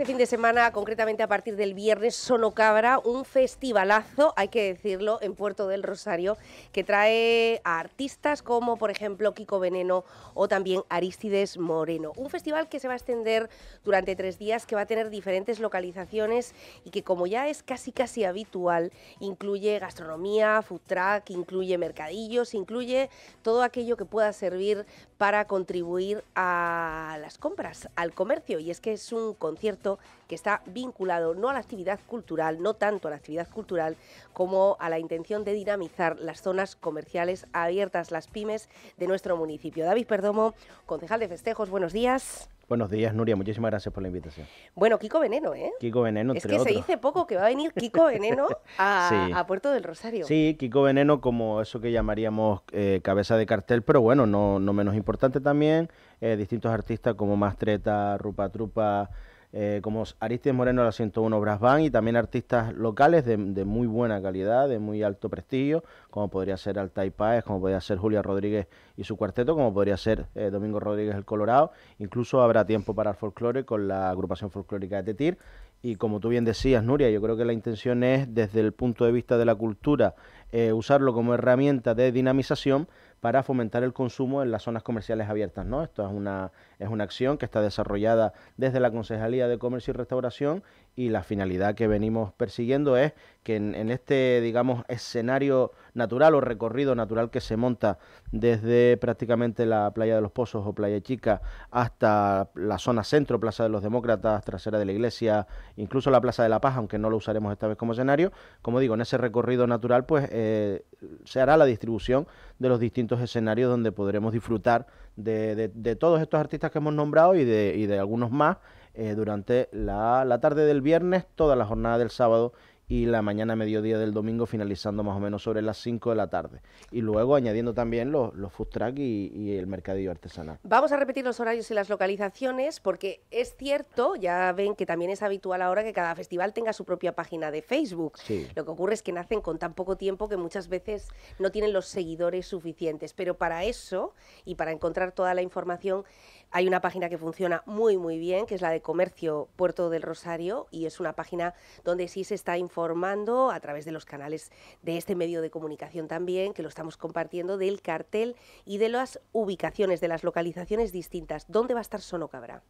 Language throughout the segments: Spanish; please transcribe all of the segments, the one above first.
este fin de semana, concretamente a partir del viernes, Sonocabra, un festivalazo, hay que decirlo, en Puerto del Rosario, que trae a artistas como, por ejemplo, Kiko Veneno o también Aristides Moreno. Un festival que se va a extender durante tres días, que va a tener diferentes localizaciones y que, como ya es casi casi habitual, incluye gastronomía, food truck, incluye mercadillos, incluye todo aquello que pueda servir para contribuir a las compras, al comercio. Y es que es un concierto que está vinculado no a la actividad cultural, no tanto a la actividad cultural, como a la intención de dinamizar las zonas comerciales abiertas, las pymes de nuestro municipio. David Perdomo, concejal de festejos, buenos días. Buenos días, Nuria. Muchísimas gracias por la invitación. Bueno, Kiko Veneno, ¿eh? Kiko Veneno, Es que se dice poco que va a venir Kiko Veneno a, Puerto del Rosario. Sí, Kiko Veneno como eso que llamaríamos eh, cabeza de cartel, pero bueno, no, menos importante también. Eh, distintos artistas como Mastreta, Rupa Trupa, eh, como Aristides Moreno de la 101 Brass Band y también artistas locales de, muy buena calidad, de muy alto prestigio, como podría ser Altay Páez, como podría ser Julia Rodríguez y su cuarteto, como podría ser eh, Domingo Rodríguez el Colorado. Incluso habrá tiempo para el folclore con la agrupación folclórica de Tetir. Y como tú bien decías, Nuria, yo creo que la intención es, desde el punto de vista de la cultura, eh, usarlo como herramienta de dinamización para fomentar el consumo en las zonas comerciales abiertas, ¿no? Esto es una es una acción que está desarrollada desde la Concejalía de Comercio y Restauración y la finalidad que venimos persiguiendo es que en, este, digamos, escenario natural o recorrido natural que se monta desde prácticamente la Playa de los Pozos o Playa Chica hasta la zona centro, Plaza de los Demócratas, trasera de la Iglesia, incluso la Plaza de la Paz, aunque no lo usaremos esta vez como escenario, como digo, en ese recorrido natural pues eh, se hará la distribución de los distintos escenarios donde podremos disfrutar de, de, todos estos artistas que hemos nombrado y de, algunos más eh, durante la tarde del viernes, toda la jornada del sábado y la mañana, mediodía del domingo, finalizando más o menos sobre las 5 de la tarde. Y luego añadiendo también los, los food truck y, el mercadillo artesanal. Vamos a repetir los horarios y las localizaciones, porque es cierto, ya ven que también es habitual ahora que cada festival tenga su propia página de Facebook. Lo que ocurre es que nacen con tan poco tiempo que muchas veces no tienen los seguidores suficientes. Pero para eso y para encontrar toda la información, hay una página que funciona muy, muy bien, que es la de Comercio Puerto del Rosario, y es una página donde sí se está informando informando a través de los canales de este medio de comunicación también, que lo estamos compartiendo, del cartel y de las ubicaciones, de las localizaciones distintas. ¿Dónde va a estar Sonocabra?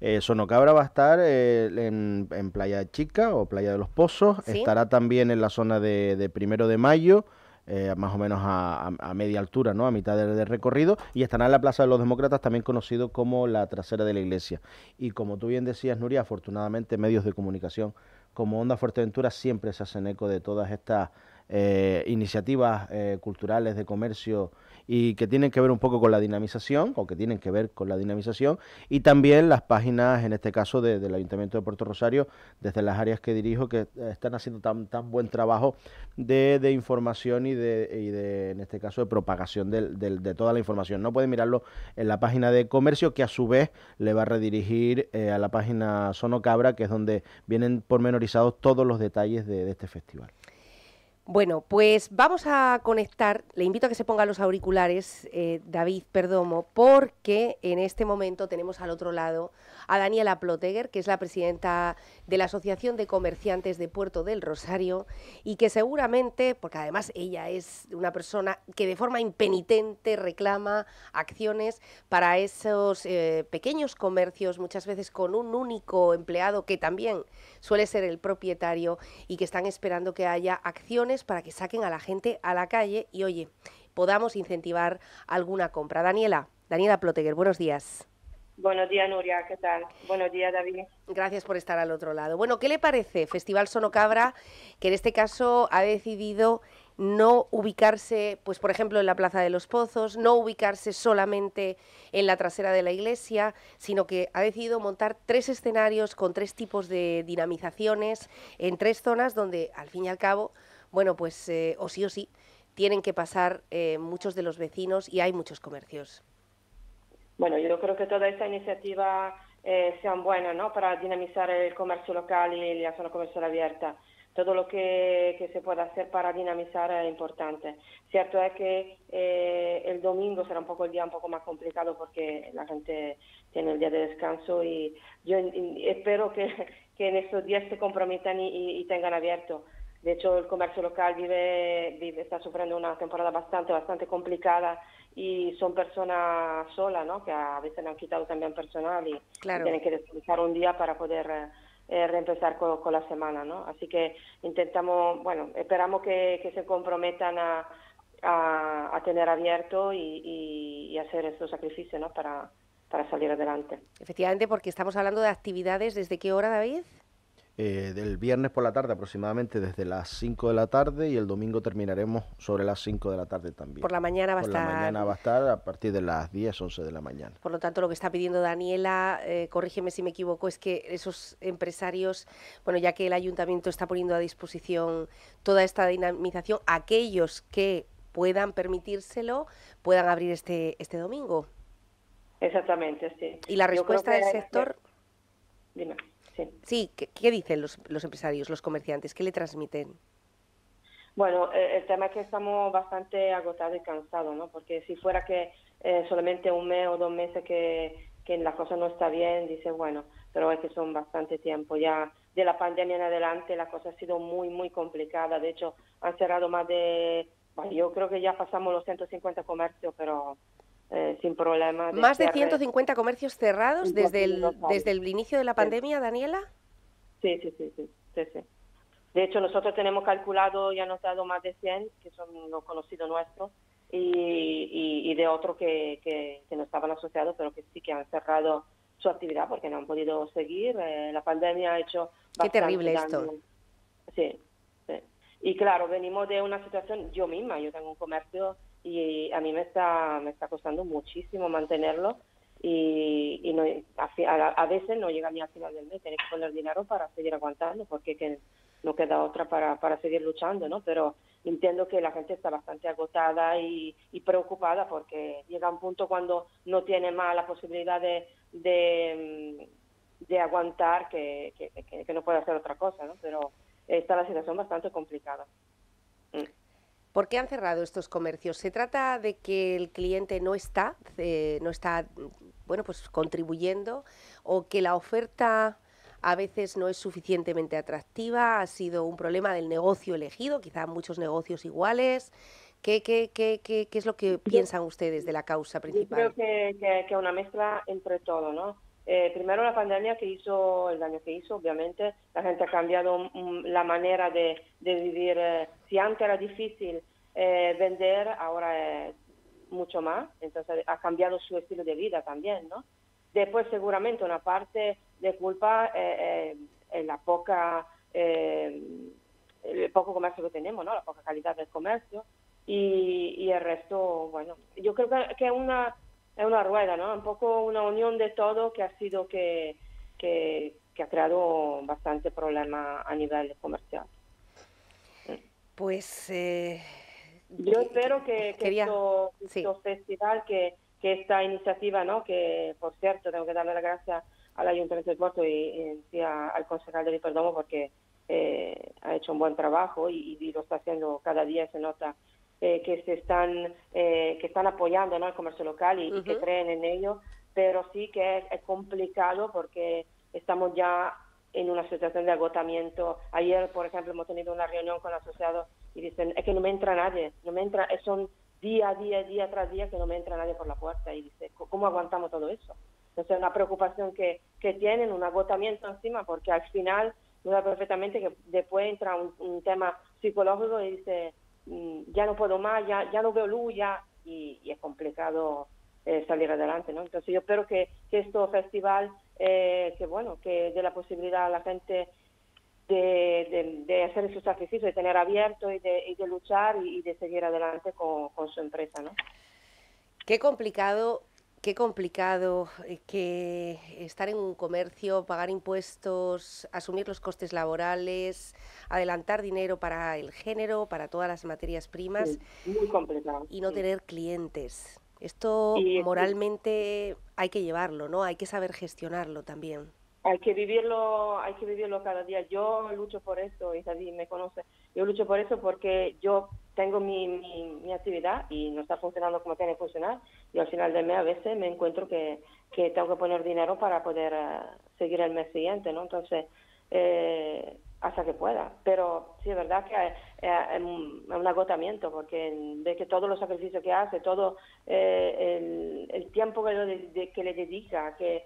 Eh, Sonocabra va a estar eh, en, Playa Chica o Playa de los Pozos, estará también en la zona de, Primero de Mayo, eh, más o menos a, media altura, ¿no? a mitad del recorrido, y estará en la Plaza de los Demócratas, también conocido como la trasera de la iglesia. Y como tú bien decías, Nuria, afortunadamente medios de comunicación como Onda Fuerteventura siempre se hacen eco de todas estas eh, iniciativas eh, culturales de comercio y que tienen que ver un poco con la dinamización, o que tienen que ver con la dinamización, y también las páginas, en este caso, del Ayuntamiento de Puerto Rosario, desde las áreas que dirijo, que eh, están haciendo tan, tan buen trabajo de, información y de, en este caso, de propagación de, toda la información. No pueden mirarlo en la página de comercio, que a su vez le va a redirigir a la página Sono Cabra... que es donde vienen pormenorizados todos los detalles de este festival. Bueno, pues vamos a conectar, le invito a que se ponga los auriculares, eh, David Perdomo, porque en este momento tenemos al otro lado a Daniela Plotegger, que es la presidenta de la Asociación de Comerciantes de Puerto del Rosario y que seguramente, porque además ella es una persona que de forma impenitente reclama acciones para esos eh, pequeños comercios, muchas veces con un único empleado que también suele ser el propietario y que están esperando que haya acciones para que saquen a la gente a la calle y oye, podamos incentivar alguna compra. Daniela, Daniela Ploteguer, buenos días. Buenos días, Nuria, ¿qué tal? Buenos días, David. Gracias por estar al otro lado. Bueno, ¿qué le parece Festival Sonocabra, que en este caso ha decidido no ubicarse, pues por ejemplo, en la Plaza de los Pozos, no ubicarse solamente en la trasera de la iglesia, sino que ha decidido montar tres escenarios con tres tipos de dinamizaciones en tres zonas donde, al fin y al cabo, bueno, pues eh, o sí o sí, tienen que pasar eh, muchos de los vecinos y hay muchos comercios. Bueno, yo creo que toda esta iniciativa eh, sean buena, ¿no? para dinamizar el comercio local y la zona comercial abierta. Todo lo que, se pueda hacer para dinamizar es importante. Cierto es que eh, el domingo será un poco el día un poco más complicado porque la gente tiene el día de descanso y yo espero que, que, en estos días se comprometan y, y, tengan abierto. De hecho, el comercio local vive, está sufriendo una temporada bastante, bastante complicada y son personas solas, ¿no? Que a veces han quitado también personal y, tienen que descansar un día para poder eh, reempezar con, la semana, ¿no? Así que intentamos, bueno, esperamos que, se comprometan a, a, tener abierto y, y, hacer estos sacrificios, ¿no? para salir adelante. Efectivamente, porque estamos hablando de actividades, ¿desde qué hora, David? Eh, del viernes por la tarde aproximadamente desde las 5 de la tarde y el domingo terminaremos sobre las 5 de la tarde también. Por la mañana va a estar. Por la mañana va a estar a partir de las 10, 11 de la mañana. Por lo tanto, lo que está pidiendo Daniela, eh, corrígeme si me equivoco, es que esos empresarios, bueno, ya que el ayuntamiento está poniendo a disposición toda esta dinamización, aquellos que puedan permitírselo, puedan abrir este, este domingo. Exactamente, sí. ¿Y la respuesta del sector? Sí, ¿qué, dicen los, los, empresarios, los comerciantes? ¿Qué le transmiten? Bueno, eh, el tema es que estamos bastante agotados y cansados, ¿no? Porque si fuera que eh, solamente un mes o dos meses que, que la cosa no está bien, dice, bueno, pero es que son bastante tiempo. Ya de la pandemia en adelante la cosa ha sido muy, muy complicada. De hecho, han cerrado más de, bueno, yo creo que ya pasamos los 150 comercios, pero eh, sin problema. ¿Más de 150 comercios cerrados desde el, desde el inicio de la pandemia, Daniela? Sí sí, sí sí, De hecho, nosotros tenemos calculado y anotado más de 100, que son los conocidos nuestros, y, de otros que, no estaban asociados, pero que sí que han cerrado su actividad porque no han podido seguir. Eh, la pandemia ha hecho... Qué terrible esto. Sí, sí. Y claro, venimos de una situación, yo misma, yo tengo un comercio y a mí me está, me está costando muchísimo mantenerlo y, no, a, veces no llega ni al final del mes, tiene que poner dinero para seguir aguantando porque no queda otra para, para seguir luchando, ¿no? Pero entiendo que la gente está bastante agotada y, preocupada porque llega un punto cuando no tiene más la posibilidad de, de, aguantar que, que no puede hacer otra cosa, ¿no? Pero está la situación bastante complicada. ¿Por qué han cerrado estos comercios? ¿Se trata de que el cliente no está, eh, no está bueno, pues contribuyendo o que la oferta a veces no es suficientemente atractiva? ¿Ha sido un problema del negocio elegido? Quizá muchos negocios iguales. ¿Qué, es lo que piensan ustedes de la causa principal? Yo creo que, que, una mezcla entre todo, ¿no? Eh, primero la pandemia que hizo, el daño que hizo, obviamente, la gente ha cambiado mm, la manera de, vivir. Eh, si antes era difícil eh, vender, ahora es mucho más, entonces ha cambiado su estilo de vida también, ¿no? Después seguramente una parte de culpa es la poca, el poco comercio que tenemos, ¿no? La poca calidad del comercio y, y el resto, bueno, yo creo que es una es una rueda, ¿no? Un poco una unión de todo que ha sido que, ha creado bastante problema a nivel comercial. Pues eh, yo espero que, que esto, este festival, que, esta iniciativa, ¿no? Que por cierto tengo que darle las gracias al Ayuntamiento de Puerto y, al concejal de perdón porque eh, ha hecho un buen trabajo y, y, lo está haciendo cada día se nota eh, que se están eh, que están apoyando ¿no? al comercio local y, que creen en ello pero sí que es, complicado porque estamos ya en una situación de agotamiento ayer por ejemplo hemos tenido una reunión con asociados y dicen es que no me entra nadie no me entra son día a día día tras día que no me entra nadie por la puerta y dice cómo aguantamos todo eso entonces una preocupación que, que tienen un agotamiento encima porque al final no da perfectamente que después entra un tema psicológico y dice ya no puedo más, ya, ya no veo luz, ya, y, es complicado eh, salir adelante, ¿no? Entonces yo espero que, que este festival, eh, que bueno, que dé la posibilidad a la gente de, hacer su sacrificio, de tener abierto y de, luchar y, de seguir adelante con, su empresa, Qué complicado Qué complicado eh, que estar en un comercio, pagar impuestos, asumir los costes laborales, adelantar dinero para el género, para todas las materias primas y no tener clientes. Esto este moralmente hay que llevarlo, ¿no? Hay que saber gestionarlo también. Hay que vivirlo, hay que vivirlo cada día. Yo lucho por eso, y me conoce. Yo lucho por eso porque yo tengo mi, mi, mi actividad y no está funcionando como tiene que funcionar y al final del mes a veces me encuentro que, tengo que poner dinero para poder eh, seguir el mes siguiente, ¿no? Entonces, eh, hasta que pueda. Pero sí, es verdad que eh, es un agotamiento, porque ve que todos los sacrificios que hace, todo el, tiempo que, que le dedica, que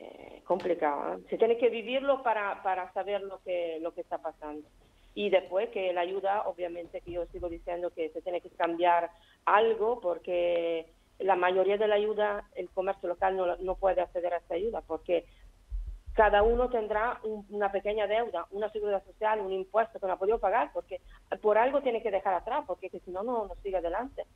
eh, complicado. Se tiene que vivirlo para, para saber lo que, lo que está pasando. Y después que la ayuda, obviamente que yo sigo diciendo que se tiene que cambiar algo, porque la mayoría de la ayuda, el comercio local no, puede acceder a esta ayuda porque cada uno tendrá una pequeña deuda, una seguridad social, un impuesto que no ha podido pagar, porque por algo tiene que dejar atrás, porque si no, no, nos sigue adelante.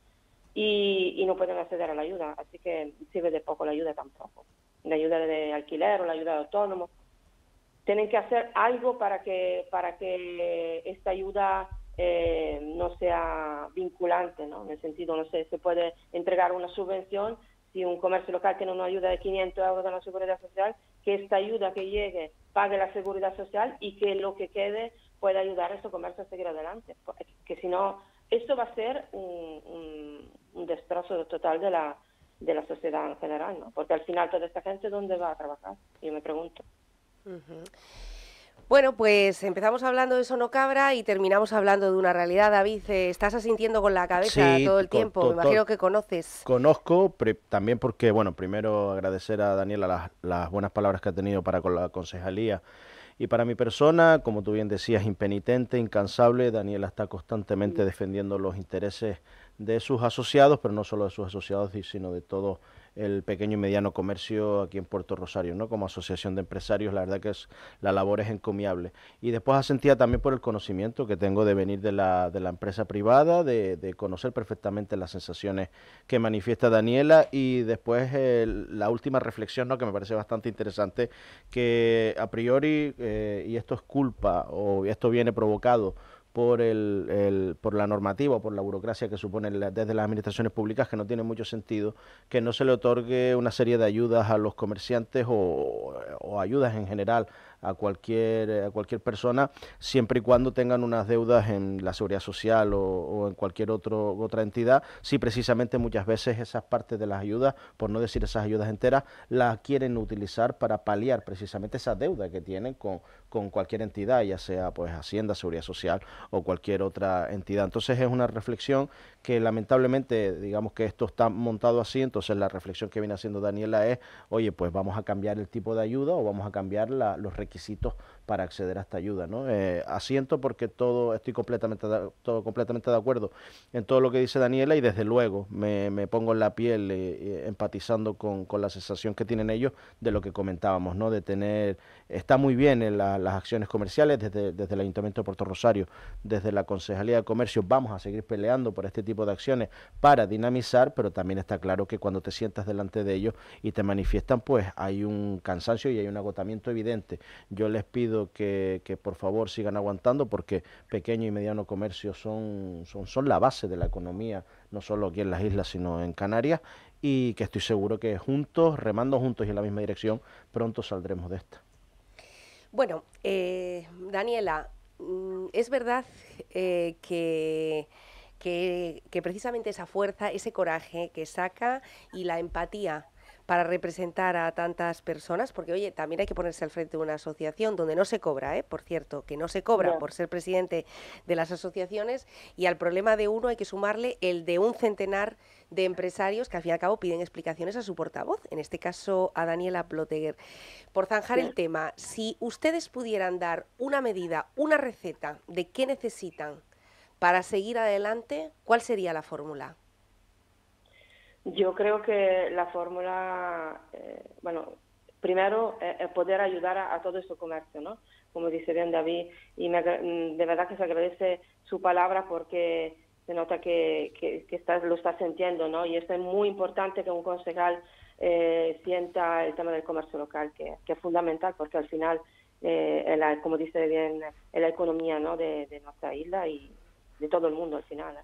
Y, y, no pueden acceder a la ayuda, así que sirve de poco la ayuda tampoco. La ayuda de alquiler o la ayuda de autónomo. Tienen que hacer algo para que, para que esta ayuda eh, no sea vinculante, ¿no? En el sentido, no sé, se puede entregar una subvención si un comercio local tiene una ayuda de 500 euros de la seguridad social, que esta ayuda que llegue pague la seguridad social y que lo que quede pueda ayudar a ese comercio a seguir adelante. Pues, que si no, esto va a ser un, destrozo total de la, de la sociedad en general, ¿no? Porque al final toda esta gente, ¿dónde va a trabajar? Yo me pregunto. Bueno, pues empezamos hablando de Sonocabra y terminamos hablando de una realidad. David, estás asintiendo con la cabeza todo el tiempo, me imagino que conoces. Conozco, también porque, bueno, primero agradecer a Daniela las, buenas palabras que ha tenido para con la concejalía. Y para mi persona, como tú bien decías, impenitente, incansable, Daniela está constantemente mm. defendiendo los intereses de sus asociados, pero no solo de sus asociados, sino de todos el pequeño y mediano comercio aquí en Puerto Rosario, ¿no? Como asociación de empresarios, la verdad que es, la labor es encomiable. Y después asentía también por el conocimiento que tengo de venir de la, de la empresa privada, de, conocer perfectamente las sensaciones que manifiesta Daniela y después eh, la última reflexión, ¿no? Que me parece bastante interesante, que a priori, eh, y esto es culpa o esto viene provocado, por, el, por la normativa, o por la burocracia que supone desde las administraciones públicas, que no tiene mucho sentido, que no se le otorgue una serie de ayudas a los comerciantes o, ayudas en general a cualquier, a cualquier persona, siempre y cuando tengan unas deudas en la seguridad social o, en cualquier otro, otra entidad, si precisamente muchas veces esas partes de las ayudas, por no decir esas ayudas enteras, las quieren utilizar para paliar precisamente esa deuda que tienen con, con cualquier entidad, ya sea pues Hacienda, Seguridad Social o cualquier otra entidad. Entonces es una reflexión que lamentablemente, digamos que esto está montado así, entonces la reflexión que viene haciendo Daniela es, oye, pues vamos a cambiar el tipo de ayuda o vamos a cambiar los requisitos para acceder a esta ayuda. ¿no? Eh, asiento porque todo estoy completamente de, todo completamente de acuerdo en todo lo que dice Daniela y desde luego me, pongo en la piel eh, eh, empatizando con, la sensación que tienen ellos de lo que comentábamos, ¿no? de tener, está muy bien en las acciones comerciales desde, desde el Ayuntamiento de Puerto Rosario, desde la Concejalía de Comercio, vamos a seguir peleando por este tipo de acciones para dinamizar, pero también está claro que cuando te sientas delante de ellos y te manifiestan, pues hay un cansancio y hay un agotamiento evidente. Yo les pido que, por favor sigan aguantando porque pequeño y mediano comercio son, son, la base de la economía, no solo aquí en las islas, sino en Canarias, y que estoy seguro que juntos, remando juntos y en la misma dirección, pronto saldremos de esta. Bueno, eh, Daniela, mm, es verdad eh, que... Que, que, precisamente esa fuerza, ese coraje que saca y la empatía para representar a tantas personas, porque oye, también hay que ponerse al frente de una asociación donde no se cobra, ¿eh? por cierto, que no se cobra por ser presidente de las asociaciones y al problema de uno hay que sumarle el de un centenar de empresarios que al fin y al cabo piden explicaciones a su portavoz, en este caso a Daniela Ploteguer. Por zanjar el tema, si ustedes pudieran dar una medida, una receta de qué necesitan para seguir adelante, ¿cuál sería la fórmula? Yo creo que la fórmula, eh, bueno, primero eh, eh, poder ayudar a, todo este comercio, ¿no? Como dice bien David, y mm, de verdad que se agradece su palabra porque se nota que, lo está sintiendo, ¿no? Y es muy importante que un concejal eh, sienta el tema del comercio local, que, es fundamental porque al final, como dice bien, es la economía, ¿no? de, nuestra isla y de todo el mundo al final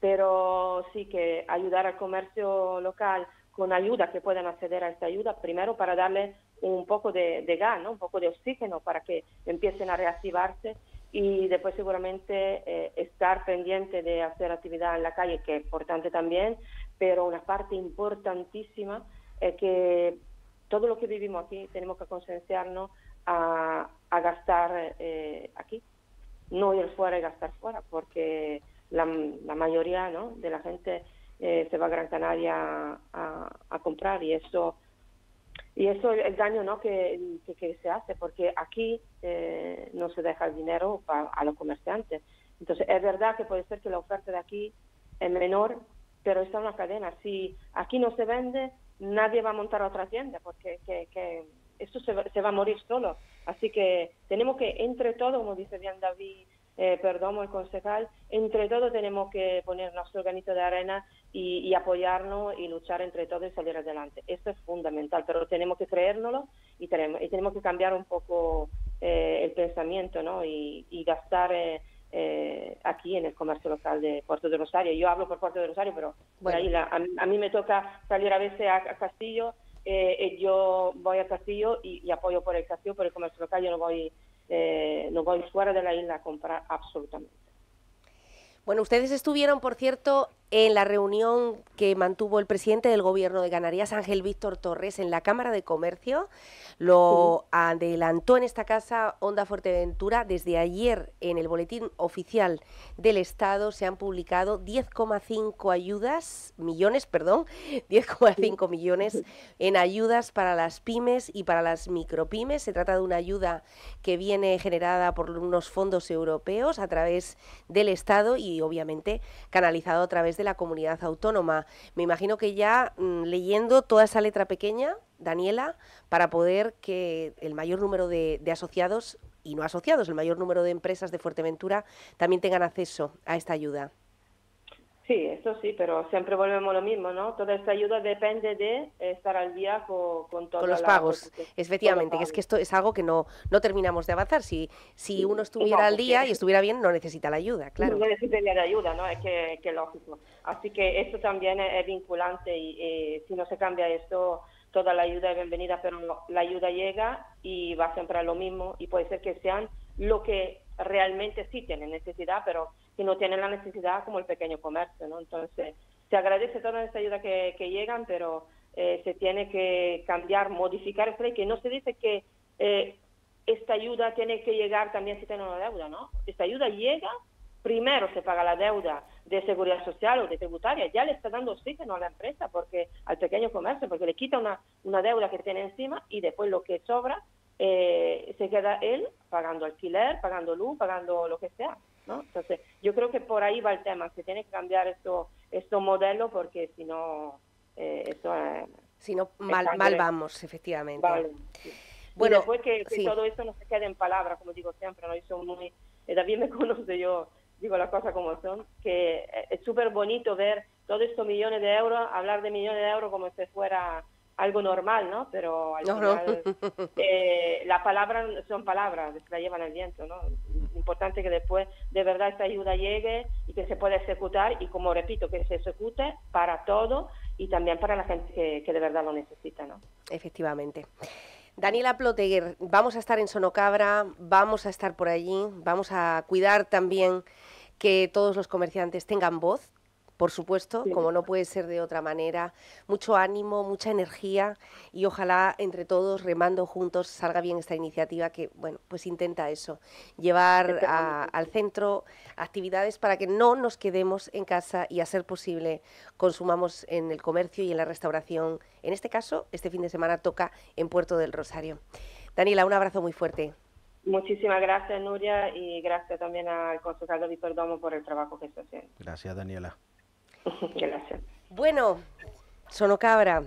pero sí que ayudar al comercio local con ayuda que puedan acceder a esta ayuda, primero para darle un poco de, gas, un poco de oxígeno para que empiecen a reactivarse y después seguramente eh, estar pendiente de hacer actividad en la calle, que es importante también, pero una parte importantísima es que todo lo que vivimos aquí tenemos que concienciarnos a, gastar eh, aquí, no ir fuera y gastar fuera, porque la, mayoría ¿no? de la gente eh, se va a Gran Canaria a, comprar y eso y eso el, daño ¿no? que, se hace porque aquí eh, no se deja el dinero a los comerciantes entonces es verdad que puede ser que la oferta de aquí es menor pero está una cadena si aquí no se vende nadie va a montar otra tienda porque que, esto se, se, va a morir solo así que tenemos que entre todos como dice bien David eh, perdón, el concejal, entre todos tenemos que poner nuestro granito de arena y, apoyarnos y luchar entre todos y salir adelante. Esto es fundamental, pero tenemos que creérnoslo y tenemos, y tenemos que cambiar un poco eh, el pensamiento y, gastar. Eh, eh, aquí en el comercio local de Puerto de Rosario. Yo hablo por Puerto de Rosario, pero ahí a, mí me toca salir a veces a, Castillo. yo voy a Castillo y, apoyo por el Castillo, por el comercio local. Yo no voy eh, no voy fuera de la isla a comprar absolutamente. Bueno, ustedes estuvieron, por cierto, en la reunión que mantuvo el presidente del gobierno de Canarias, Ángel Víctor Torres, en la Cámara de Comercio. Lo adelantó en esta casa Onda Fuerteventura. Desde ayer, en el Boletín Oficial del Estado, se han publicado 10,5 ayudas, millones, perdón, 10,5 millones en ayudas para las pymes y para las micropymes. Se trata de una ayuda que viene generada por unos fondos europeos a través del Estado y y obviamente canalizado a través de la comunidad autónoma. Me imagino que ya mm, leyendo toda esa letra pequeña, Daniela, para poder que el mayor número de, de asociados y no asociados, el mayor número de empresas de Fuerteventura también tengan acceso a esta ayuda. Sí, eso sí, pero siempre volvemos lo mismo, ¿no? Toda esta ayuda depende de estar al día con, con todos los pagos. Efectivamente, que es que esto es algo que no, no terminamos de avanzar. Si, si uno estuviera al día y estuviera bien, no necesita la ayuda, claro. No necesita la ayuda, ¿no? Es que, que lógico. Así que esto también es, vinculante y si no se cambia esto, toda la ayuda es bienvenida, pero la ayuda llega y va siempre a lo mismo y puede ser que sean lo que realmente sí tienen necesidad, pero si no tienen la necesidad como el pequeño comercio, ¿no? Entonces, se agradece toda esta ayuda que, llegan, pero eh, se tiene que cambiar, modificar esta ley, que no se dice que eh, esta ayuda tiene que llegar también si tiene una deuda, ¿no? Esta ayuda llega, primero se paga la deuda de seguridad social o de tributaria, ya le está dando oxígeno a la empresa, porque al pequeño comercio, porque le quita una, una deuda que tiene encima y después lo que sobra eh, se queda él pagando alquiler, pagando luz, pagando lo que sea. ¿no? Entonces, yo creo que por ahí va el tema, se tiene que cambiar esto, estos modelos porque si no, eh, eso es... Eh, si no, mal, mal vamos, efectivamente. Bueno, después que, todo esto no se quede en palabras, como digo siempre, ¿no? muy, David eh, me conoce, yo digo las cosas como son, que es súper bonito ver todos estos millones de euros, hablar de millones de euros como si fuera algo normal, ¿no? Pero no, eh, la palabra son palabras, las la llevan el viento, ¿no? Importante que después de verdad esta ayuda llegue y que se pueda ejecutar y como repito, que se ejecute para todo y también para la gente que, de verdad lo necesita, ¿no? Efectivamente. Daniela Ploteguer, vamos a estar en Sonocabra, vamos a estar por allí, vamos a cuidar también que todos los comerciantes tengan voz, por supuesto, como no puede ser de otra manera. Mucho ánimo, mucha energía y ojalá entre todos, remando juntos, salga bien esta iniciativa que, bueno, pues intenta eso, llevar al centro actividades para que no nos quedemos en casa y a ser posible consumamos en el comercio y en la restauración. En este caso, este fin de semana toca en Puerto del Rosario. Daniela, un abrazo muy fuerte. Muchísimas gracias, Nuria, y gracias también al concejal Víctor Domo por el trabajo que está haciendo. Gracias, Daniela. Bueno, Sonocabra,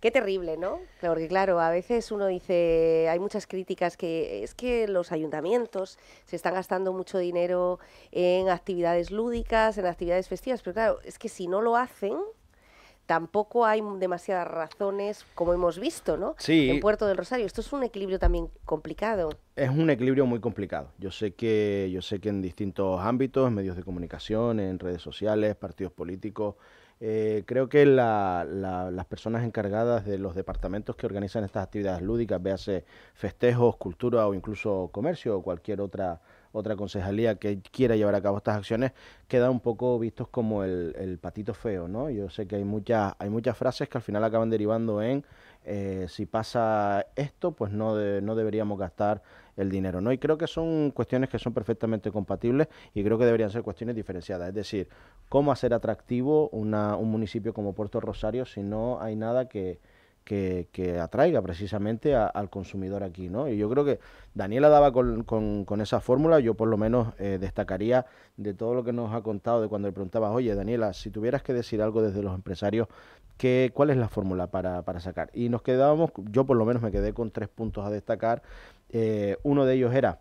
Qué terrible, ¿no? Porque claro, a veces uno dice, hay muchas críticas que es que los ayuntamientos se están gastando mucho dinero en actividades lúdicas, en actividades festivas, pero claro, es que si no lo hacen, tampoco hay demasiadas razones, como hemos visto, ¿no? Sí. En Puerto del Rosario. Esto es un equilibrio también complicado. Es un equilibrio muy complicado. Yo sé que, yo sé que en distintos ámbitos, medios de comunicación, en redes sociales, partidos políticos, eh, creo que las personas encargadas de los departamentos que organizan estas actividades lúdicas, véase festejos, cultura o incluso comercio o cualquier otra otra concejalía que quiera llevar a cabo estas acciones, queda un poco vistos como el, patito feo, ¿no? Yo sé que hay, muchas hay muchas frases que al final acaban derivando en eh, si pasa esto, pues no, no deberíamos gastar el dinero, ¿no? Y creo que son cuestiones que son perfectamente compatibles y creo que deberían ser cuestiones diferenciadas, es decir, cómo hacer atractivo un municipio como Puerto Rosario si no hay nada que, que, atraiga precisamente al consumidor aquí, ¿no? Y yo creo que Daniela daba con, esa fórmula, yo por lo menos eh, destacaría de todo lo que nos ha contado, de cuando le preguntabas, oye, Daniela, si tuvieras que decir algo desde los empresarios, ¿qué, ¿cuál es la fórmula para, sacar? Y nos quedábamos, yo por lo menos me quedé con tres puntos a destacar. Eh, uno de ellos era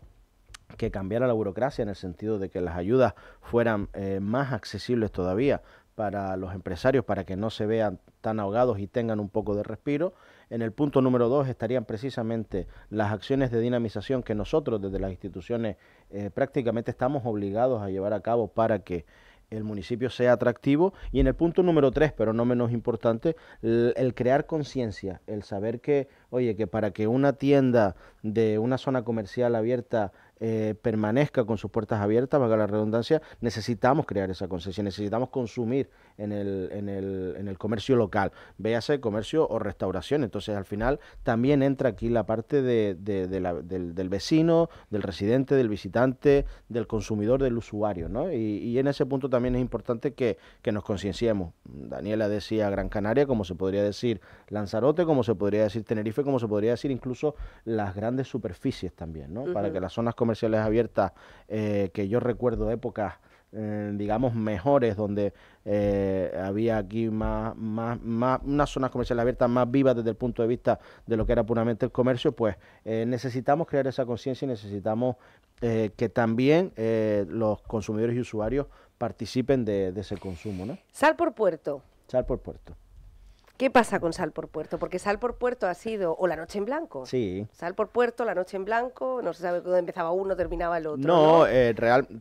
que cambiara la burocracia en el sentido de que las ayudas fueran eh, más accesibles todavía para los empresarios para que no se vean tan ahogados y tengan un poco de respiro. En el punto número dos estarían precisamente las acciones de dinamización que nosotros desde las instituciones eh, prácticamente estamos obligados a llevar a cabo para que el municipio sea atractivo. Y en el punto número tres, pero no menos importante, el, el crear conciencia, el saber que, oye, que para que una tienda de una zona comercial abierta eh, permanezca con sus puertas abiertas, valga la redundancia, necesitamos crear esa conciencia, necesitamos consumir en el, en el, en el comercio local, véase comercio o restauración. Entonces, al final, también entra aquí la parte del, vecino, del residente, del visitante, del consumidor, del usuario, ¿no? Y, en ese punto también es importante que, nos concienciemos. Daniela decía Gran Canaria, como se podría decir Lanzarote, como se podría decir Tenerife, como se podría decir incluso las grandes superficies también, ¿no? Para que las zonas comerciales comerciales abiertas eh, que yo recuerdo épocas eh, digamos, mejores, donde eh, había aquí más, más, más, unas zonas comerciales abiertas más vivas desde el punto de vista de lo que era puramente el comercio, pues necesitamos crear esa conciencia y necesitamos que también los consumidores y usuarios participen de, de ese consumo. ¿no? Sal por puerto. Sal por puerto. ¿Qué pasa con Sal por Puerto? Porque Sal por Puerto ha sido, o La Noche en Blanco. Sí. Sal por Puerto, La Noche en Blanco, no se sabe dónde empezaba uno, terminaba el otro. No, eh,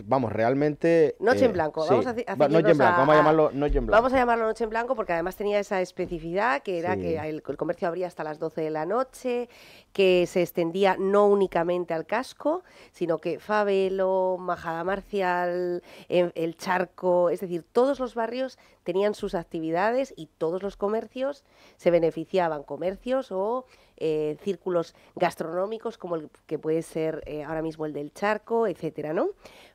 vamos, realmente... Noche en Blanco, vamos a, a Noche vamos a llamarlo Noche en Blanco. Vamos a llamarlo Noche en Blanco porque además tenía esa especificidad que era que el, comercio abría hasta las 12 de la noche, que se extendía no únicamente al casco, sino que Fabelo, Majada Marcial, eh, el Charco, es decir, todos los barrios tenían sus actividades y todos los comercios se beneficiaban, comercios o eh, círculos gastronómicos como el que puede ser eh, ahora mismo el del charco, etcétera, ¿no?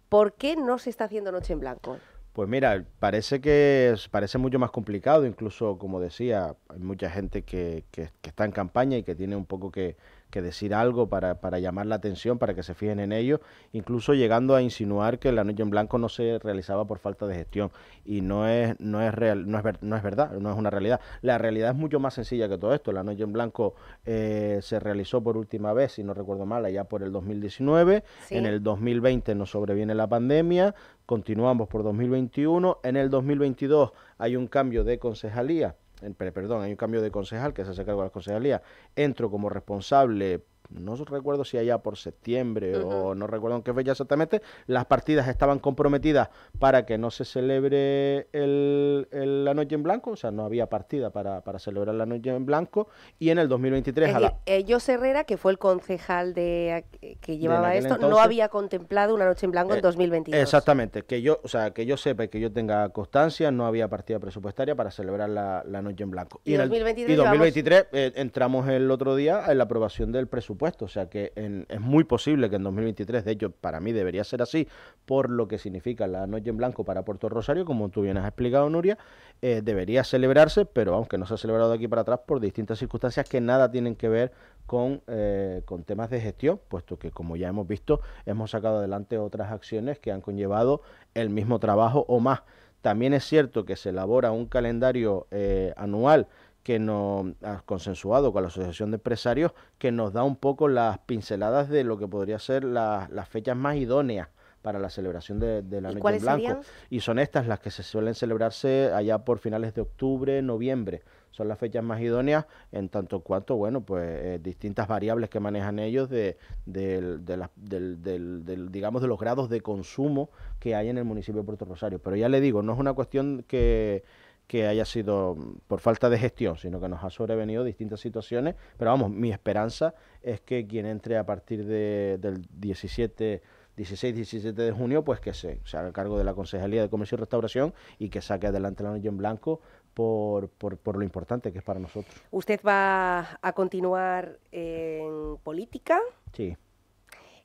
¿Por qué no se está haciendo noche en blanco? Pues mira, parece que parece mucho más complicado, incluso como decía, hay mucha gente que está en campaña y que tiene un poco que, que decir algo para, llamar la atención, para que se fijen en ello, incluso llegando a insinuar que la noche en blanco no se realizaba por falta de gestión. Y no es, no es, real, no es, no es verdad, no es una realidad. La realidad es mucho más sencilla que todo esto. La noche en blanco eh, se realizó por última vez, si no recuerdo mal, allá por el 2019. En el 2020 nos sobreviene la pandemia, continuamos por 2021. En el 2022 hay un cambio de concejalía perdón, hay un cambio de concejal que se hace cargo de la concejalía, entro como responsable no recuerdo si allá por septiembre o no recuerdo en qué fecha exactamente, las partidas estaban comprometidas para que no se celebre el, la noche en blanco, o sea, no había partida para, celebrar la noche en blanco, y en el 2023... Ellos Herrera, que fue el concejal de que llevaba esto, no había contemplado una noche en blanco en 2023 eh, Exactamente, que yo, o sea, que yo sepa y que yo tenga constancia, no había partida presupuestaria para celebrar la, noche en blanco. Y, en 2023, el, 2023 eh, entramos el otro día en la aprobación del presupuesto o sea que es muy posible que en 2023, de hecho, para mí debería ser así, por lo que significa la noche en blanco para Puerto Rosario, como tú bien has explicado, Nuria, eh, debería celebrarse, pero aunque no se ha celebrado de aquí para atrás por distintas circunstancias que nada tienen que ver con, eh, con temas de gestión, puesto que, como ya hemos visto, hemos sacado adelante otras acciones que han conllevado el mismo trabajo o más. También es cierto que se elabora un calendario eh, anual que nos ha ah, consensuado con la Asociación de Empresarios, que nos da un poco las pinceladas de lo que podría ser las fechas más idóneas para la celebración de, la Noche en Blanco. Y son estas las que se suelen celebrarse allá por finales de octubre, noviembre. Son las fechas más idóneas en tanto cuanto, bueno, pues eh, distintas variables que manejan ellos de, digamos, de los grados de consumo que hay en el municipio de Puerto Rosario. Pero ya le digo, no es una cuestión que que haya sido mm, por falta de gestión, sino que nos ha sobrevenido distintas situaciones. Pero vamos, mi esperanza es que quien entre a partir de, del 17, 16, 17 de junio, pues que se, haga cargo de la Consejería de Comercio y Restauración y que saque adelante la noche en blanco por, por, lo importante que es para nosotros. ¿Usted va a continuar en política? Sí.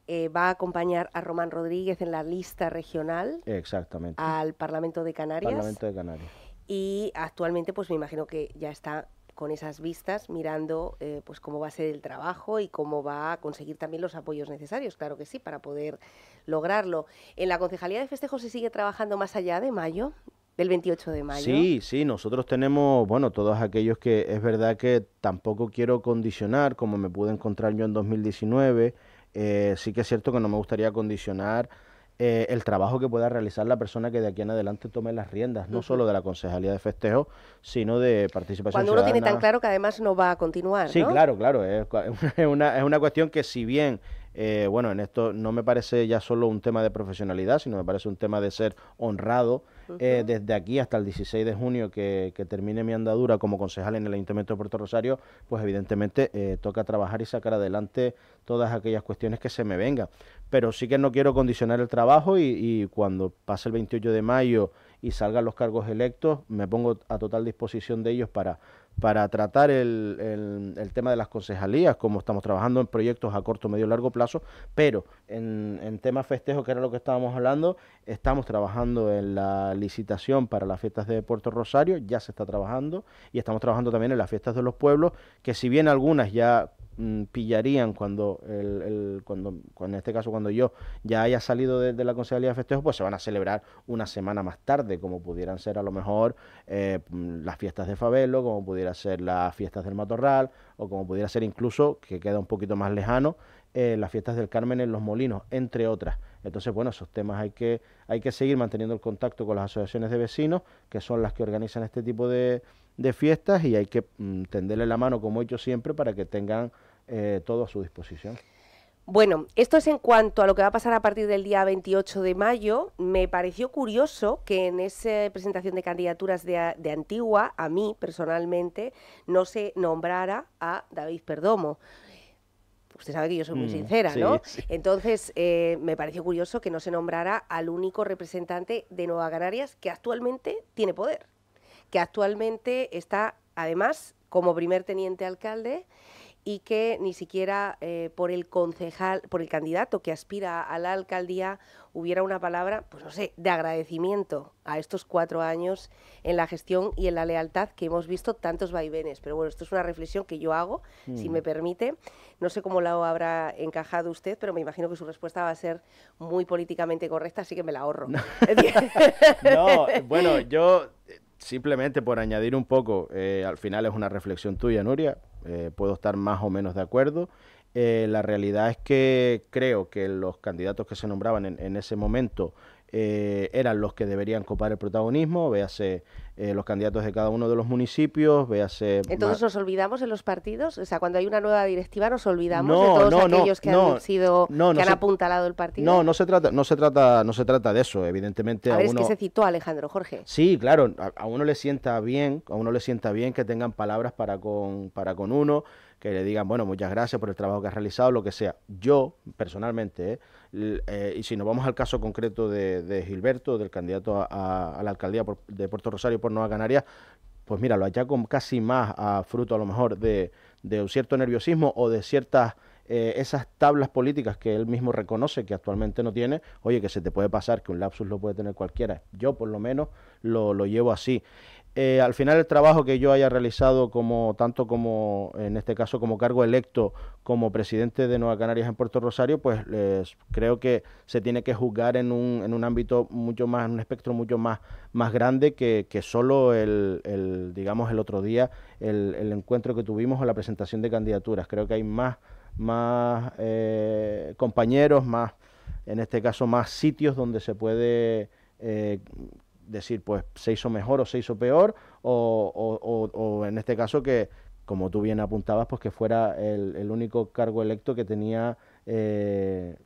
Eh, va a acompañar a Román Rodríguez en la lista regional. Exactamente. Al Parlamento de Canarias. Parlamento de Canarias y actualmente pues me imagino que ya está con esas vistas mirando eh, pues cómo va a ser el trabajo y cómo va a conseguir también los apoyos necesarios, claro que sí, para poder lograrlo. ¿En la Concejalía de Festejos se sigue trabajando más allá de mayo? del 28 de mayo. Sí, sí, nosotros tenemos, bueno, todos aquellos que es verdad que tampoco quiero condicionar, como me pude encontrar yo en 2019, eh, sí que es cierto que no me gustaría condicionar eh, el trabajo que pueda realizar la persona que de aquí en adelante tome las riendas, no solo de la concejalía de festejo, sino de participación Cuando uno tiene tan claro que además no va a continuar, Sí, claro, claro, es, una, cuestión que si bien... Eh, bueno, en esto no me parece ya solo un tema de profesionalidad, sino me parece un tema de ser honrado. Eh, desde aquí hasta el 16 de junio que, termine mi andadura como concejal en el Ayuntamiento de Puerto Rosario, pues evidentemente toca trabajar y sacar adelante todas aquellas cuestiones que se me vengan pero sí que no quiero condicionar el trabajo y, cuando pase el 28 de mayo y salgan los cargos electos, me pongo a total disposición de ellos para, para tratar el, tema de las concejalías, como estamos trabajando en proyectos a corto, medio, y largo plazo, pero en, en temas festejo, que era lo que estábamos hablando, estamos trabajando en la licitación para las fiestas de Puerto Rosario, ya se está trabajando, y estamos trabajando también en las fiestas de los pueblos, que si bien algunas ya Mm, pillarían cuando, cuando, en este caso cuando yo ya haya salido de, la Consejería de Festejos, pues se van a celebrar una semana más tarde, como pudieran ser a lo mejor eh, mm, las fiestas de Fabelo, como pudiera ser las fiestas del Matorral, o como pudiera ser incluso, que queda un poquito más lejano, eh, las fiestas del Carmen en Los Molinos, entre otras. Entonces, bueno, esos temas hay que, hay que seguir manteniendo el contacto con las asociaciones de vecinos, que son las que organizan este tipo de, de fiestas, y hay que mm, tenderle la mano, como he hecho siempre, para que tengan eh, todo a su disposición. Bueno, esto es en cuanto a lo que va a pasar a partir del día 28 de mayo. Me pareció curioso que en esa presentación de candidaturas de, Antigua, a mí personalmente, no se nombrara a David Perdomo usted sabe que yo soy muy mm, sincera, ¿no? Entonces, eh, me pareció curioso que no se nombrara al único representante de Nueva Canarias que actualmente tiene poder, que actualmente está, además, como primer teniente alcalde y que ni siquiera eh, por el concejal, por el candidato que aspira a la alcaldía hubiera una palabra, pues no sé, de agradecimiento a estos cuatro años en la gestión y en la lealtad que hemos visto tantos vaivenes. Pero bueno, esto es una reflexión que yo hago, si mm. me permite. No sé cómo la habrá encajado usted, pero me imagino que su respuesta va a ser muy políticamente correcta, así que me la ahorro. no bueno, yo simplemente por añadir un poco, eh, al final es una reflexión tuya, Nuria, eh, puedo estar más o menos de acuerdo. Eh, la realidad es que creo que los candidatos que se nombraban en ese momento eh, eran los que deberían copar el protagonismo, véase eh, los candidatos de cada uno de los municipios, véase... Entonces nos olvidamos en los partidos, o sea, cuando hay una nueva directiva nos olvidamos de todos aquellos que han sido, han apuntalado el partido. No, no se trata, no se trata, no se trata de eso, evidentemente. A, es que se citó a Alejandro Jorge. Sí, claro, a, uno le sienta bien, a uno le sienta bien que tengan palabras para con, para con uno, que le digan, bueno, muchas gracias por el trabajo que has realizado, lo que sea. Yo, personalmente, eh, eh, y si nos vamos al caso concreto de, de Gilberto, del candidato a, la alcaldía de Puerto Rosario por Nueva Canaria, pues mira, lo con casi más a fruto a lo mejor de, de un cierto nerviosismo o de ciertas eh, esas tablas políticas que él mismo reconoce que actualmente no tiene, oye, que se te puede pasar, que un lapsus lo puede tener cualquiera. Yo por lo menos lo, lo llevo así. Eh, al final el trabajo que yo haya realizado como tanto como en este caso como cargo electo como presidente de Nueva Canarias en Puerto Rosario, pues creo que se tiene que juzgar en un, en un ámbito mucho más, en un espectro mucho más, más grande que, que solo el, el, digamos, el otro día, el, el encuentro que tuvimos o la presentación de candidaturas. Creo que hay más, más eh, compañeros, más, en este caso, más sitios donde se puede eh, decir, pues se hizo mejor o se hizo peor, o, o, en este caso que, como tú bien apuntabas, pues que fuera el, el único cargo electo que tenía eh,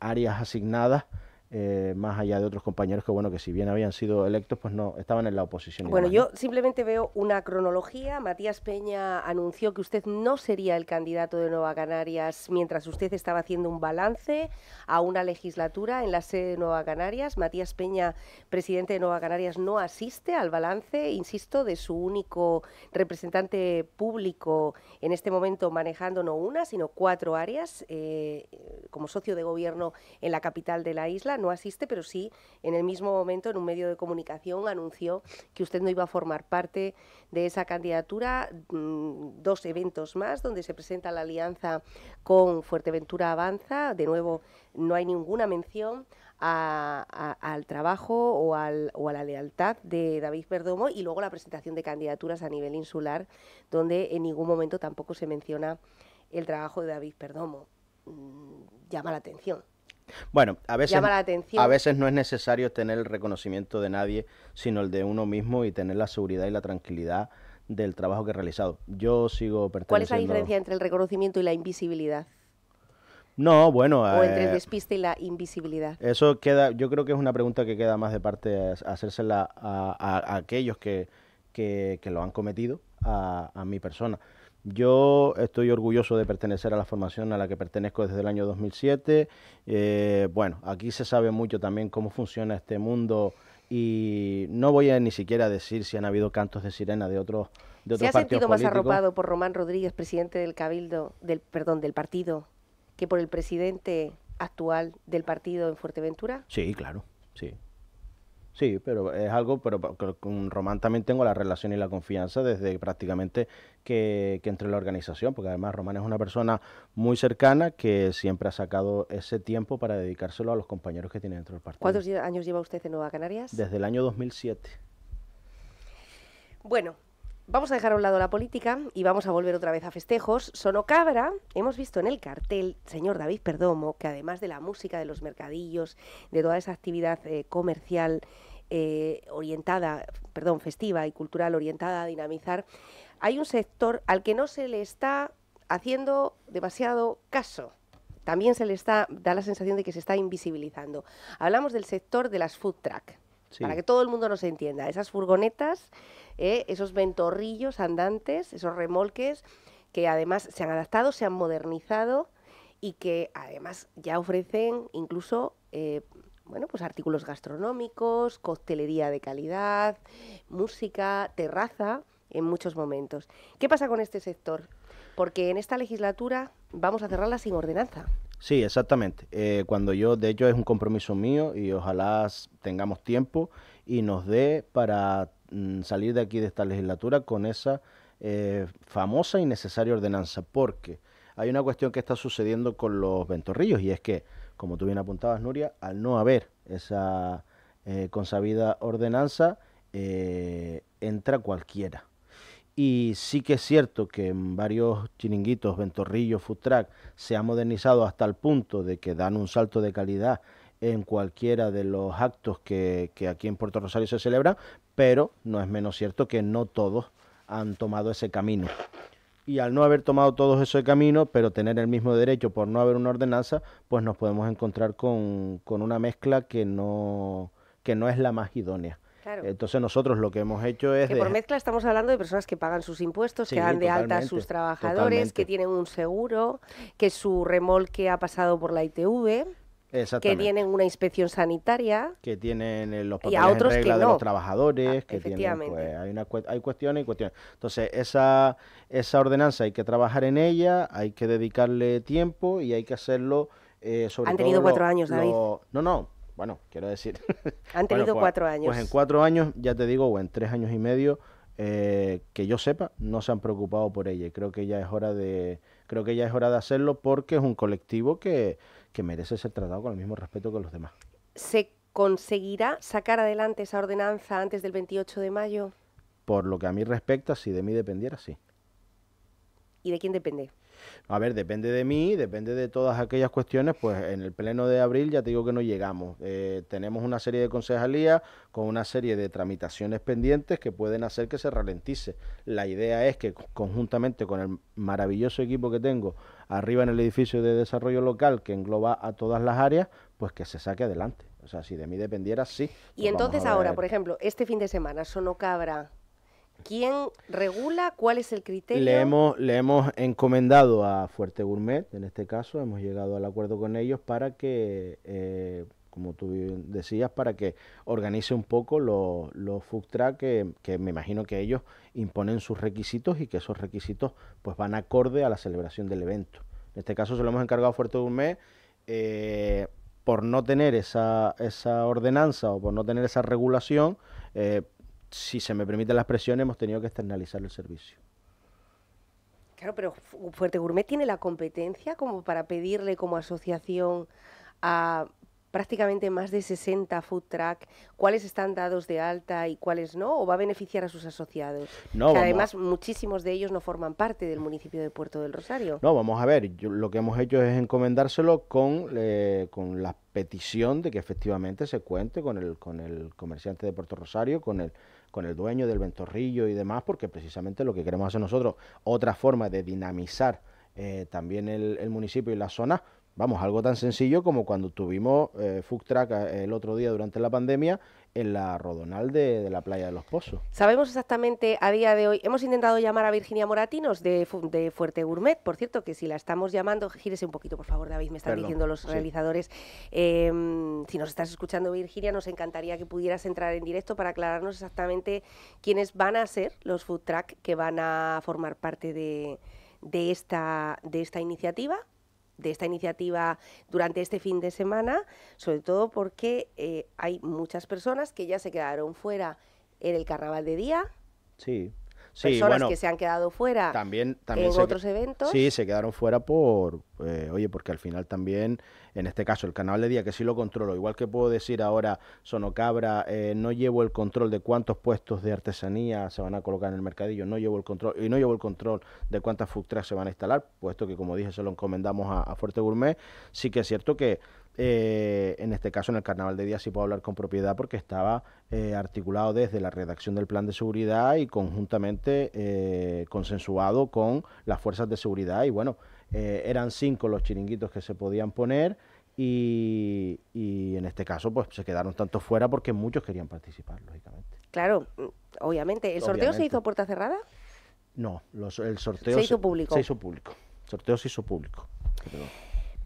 áreas asignadas eh, más allá de otros compañeros que, bueno, que si bien habían sido electos, pues no, estaban en la oposición. Bueno, yo simplemente veo una cronología. Matías Peña anunció que usted no sería el candidato de Nueva Canarias mientras usted estaba haciendo un balance a una legislatura en la sede de Nueva Canarias. Matías Peña, presidente de Nueva Canarias, no asiste al balance, insisto, de su único representante público en este momento manejando no una, sino cuatro áreas. Eh, como socio de gobierno en la capital de la isla, no asiste, pero sí en el mismo momento en un medio de comunicación anunció que usted no iba a formar parte de esa candidatura. Mm, dos eventos más donde se presenta la alianza con Fuerteventura Avanza. De nuevo, no hay ninguna mención al trabajo o, al, o, a la lealtad de David Perdomo y luego la presentación de candidaturas a nivel insular, donde en ningún momento tampoco se menciona el trabajo de David Perdomo. Mm, llama la atención. Bueno, a veces, a veces no es necesario tener el reconocimiento de nadie, sino el de uno mismo y tener la seguridad y la tranquilidad del trabajo que he realizado. Yo sigo perteneciendo... ¿Cuál es la diferencia entre el reconocimiento y la invisibilidad? No, bueno. O entre el eh, despiste y la invisibilidad. Eso queda, yo creo que es una pregunta que queda más de parte hacérsela a, a aquellos que, lo han cometido, a, mi persona. Yo estoy orgulloso de pertenecer a la formación a la que pertenezco desde el año 2007. Eh, bueno, aquí se sabe mucho también cómo funciona este mundo y no voy a ni siquiera decir si han habido cantos de sirena de otros de otros ¿Se ha sentido más arropado por Román Rodríguez, presidente del Cabildo, del perdón, del partido que por el presidente actual del partido en Fuerteventura? Sí, claro, sí. Sí, pero es algo, pero con Román también tengo la relación y la confianza desde prácticamente que, que entre la organización, porque además Román es una persona muy cercana que siempre ha sacado ese tiempo para dedicárselo a los compañeros que tiene dentro del partido. ¿Cuántos años lleva usted en Nueva Canarias? Desde el año 2007. Bueno, Vamos a dejar a un lado la política y vamos a volver otra vez a festejos. Sonocabra, hemos visto en el cartel, señor David Perdomo, que además de la música, de los mercadillos, de toda esa actividad eh, comercial eh, orientada, perdón, festiva y cultural orientada a dinamizar, hay un sector al que no se le está haciendo demasiado caso también se le está, da la sensación de que se está invisibilizando. Hablamos del sector de las food truck, para que todo el mundo nos entienda. Esas furgonetas ¿eh? esos ventorrillos andantes, esos remolques que además se han adaptado, se han modernizado y que además ya ofrecen incluso eh, bueno, pues artículos gastronómicos, coctelería de calidad, música, terraza en muchos momentos. ¿Qué pasa con este sector? Porque en esta legislatura vamos a cerrarla sin ordenanza. Sí, exactamente. Eh, cuando yo, de hecho, es un compromiso mío y ojalá tengamos tiempo y nos dé para Mm, salir de aquí, de esta legislatura, con esa eh, famosa y necesaria ordenanza, porque hay una cuestión que está sucediendo con los ventorrillos y es que, como tú bien apuntabas, Nuria, al no haber esa eh, consabida ordenanza, eh, entra cualquiera. Y sí que es cierto que en varios chiringuitos, ventorrillos, futrac se ha modernizado hasta el punto de que dan un salto de calidad en cualquiera de los actos que, que aquí en Puerto Rosario se celebran, pero no es menos cierto que no todos han tomado ese camino. Y al no haber tomado todos ese camino, pero tener el mismo derecho por no haber una ordenanza, pues nos podemos encontrar con, una mezcla que no, que no es la más idónea. Entonces nosotros lo que hemos hecho es... Que por mezcla estamos hablando de personas que pagan sus impuestos, que dan de alta a sus trabajadores, que tienen un seguro, que su remolque ha pasado por la ITV que tienen una inspección sanitaria. Que tienen eh, los otros en que de los trabajadores, ah, que tienen, pues, hay, una, cuestiones y cuestiones. Entonces, esa, ordenanza hay que trabajar en ella, hay que dedicarle tiempo y hay que hacerlo eh, sobre Han tenido cuatro años, David. no, no, bueno, quiero decir... Han tenido pues, cuatro pues, años. Pues en cuatro años, ya te digo, o en tres años y medio... Eh, que yo sepa, no se han preocupado por ella. creo que ya es hora de, creo que ya es hora de hacerlo porque es un colectivo que, que merece ser tratado con el mismo respeto que los demás. ¿Se conseguirá sacar adelante esa ordenanza antes del 28 de mayo? Por lo que a mí respecta, si de mí dependiera, sí. ¿Y de quién depende? A ver, depende de mí, depende de todas aquellas cuestiones, pues en el pleno de abril ya te digo que no llegamos. Eh, tenemos una serie de concejalías con una serie de tramitaciones pendientes que pueden hacer que se ralentice. La idea es que conjuntamente con el maravilloso equipo que tengo arriba en el edificio de desarrollo local que engloba a todas las áreas, pues que se saque adelante. O sea, si de mí dependiera, sí. Y pues entonces ahora, por ejemplo, este fin de semana, Sonocabra ¿Quién regula? ¿Cuál es el criterio? Le hemos, le hemos encomendado a Fuerte Gourmet, en este caso, hemos llegado al acuerdo con ellos para que, eh, como tú decías, para que organice un poco los FUCTRA, food que, me imagino que ellos imponen sus requisitos y que esos requisitos pues van acorde a la celebración del evento. En este caso se lo hemos encargado a Fuerte Gourmet. Eh, por no tener esa, esa ordenanza o por no tener esa regulación, eh, si se me permiten las presiones, hemos tenido que externalizar el servicio. Claro, pero Fuerte Gourmet tiene la competencia como para pedirle como asociación a prácticamente más de 60 food truck, cuáles están dados de alta y cuáles no, o va a beneficiar a sus asociados. No, además muchísimos de ellos no forman parte del municipio de Puerto del Rosario. No, vamos a ver, lo que hemos hecho es encomendárselo con, con la petición de que efectivamente se cuente con el, con el comerciante de Puerto Rosario, con el con el dueño del ventorrillo y demás, porque precisamente lo que queremos hacer nosotros, otra forma de dinamizar eh, también el, municipio y la zona, vamos, algo tan sencillo como cuando tuvimos eh, eh el otro día durante la pandemia en la Rodonal de, la Playa de los Pozos. Sabemos exactamente a día de hoy, hemos intentado llamar a Virginia Moratinos de, de Fuerte Gourmet, por cierto, que si la estamos llamando, gírese un poquito, por favor, David, me están diciendo los realizadores. Em, si nos estás escuchando, Virginia, nos encantaría que pudieras entrar en directo para aclararnos exactamente quiénes van a ser los food truck que van a formar parte de, esta, de esta iniciativa de esta iniciativa durante este fin de semana, sobre todo porque eh, hay muchas personas que ya se quedaron fuera en el carnaval de día. Sí personas que se han quedado fuera también, en otros eventos. Sí, se quedaron fuera por, eh, oye, porque al final también, en este caso, el canal de día, que sí lo controlo, igual que puedo decir ahora, Sonocabra, eh, no llevo el control de cuántos puestos de artesanía se van a colocar en el mercadillo, no llevo el control, y no llevo el control de cuántas food trucks se van a instalar, puesto que, como dije, se lo encomendamos a, a Fuerte Gourmet, sí que es cierto que eh, en este caso, en el Carnaval de Día sí puedo hablar con propiedad porque estaba eh, articulado desde la redacción del plan de seguridad y conjuntamente eh, consensuado con las fuerzas de seguridad. Y bueno, eran cinco los chiringuitos que se podían poner. Y, en este caso pues se quedaron tanto fuera porque muchos querían participar, lógicamente. Claro, mm, obviamente. ¿El sorteo se hizo a puerta cerrada? No, el sorteo... Se hizo público. sorteo se hizo público.